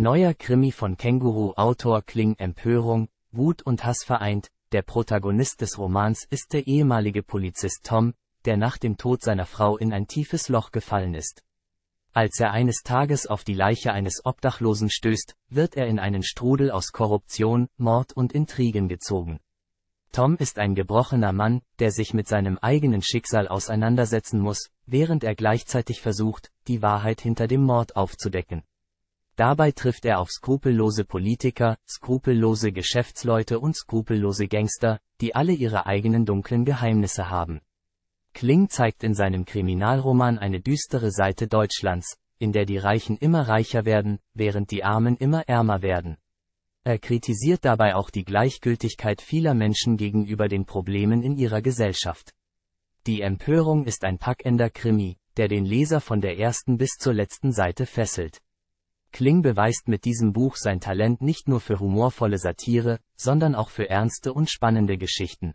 Neuer Krimi von Känguru-Autor Kling Empörung, Wut und Hass vereint, der Protagonist des Romans ist der ehemalige Polizist Tom, der nach dem Tod seiner Frau in ein tiefes Loch gefallen ist. Als er eines Tages auf die Leiche eines Obdachlosen stößt, wird er in einen Strudel aus Korruption, Mord und Intrigen gezogen. Tom ist ein gebrochener Mann, der sich mit seinem eigenen Schicksal auseinandersetzen muss, während er gleichzeitig versucht, die Wahrheit hinter dem Mord aufzudecken. Dabei trifft er auf skrupellose Politiker, skrupellose Geschäftsleute und skrupellose Gangster, die alle ihre eigenen dunklen Geheimnisse haben. Kling zeigt in seinem Kriminalroman eine düstere Seite Deutschlands, in der die Reichen immer reicher werden, während die Armen immer ärmer werden. Er kritisiert dabei auch die Gleichgültigkeit vieler Menschen gegenüber den Problemen in ihrer Gesellschaft. Die Empörung ist ein packender Krimi, der den Leser von der ersten bis zur letzten Seite fesselt. Kling beweist mit diesem Buch sein Talent nicht nur für humorvolle Satire, sondern auch für ernste und spannende Geschichten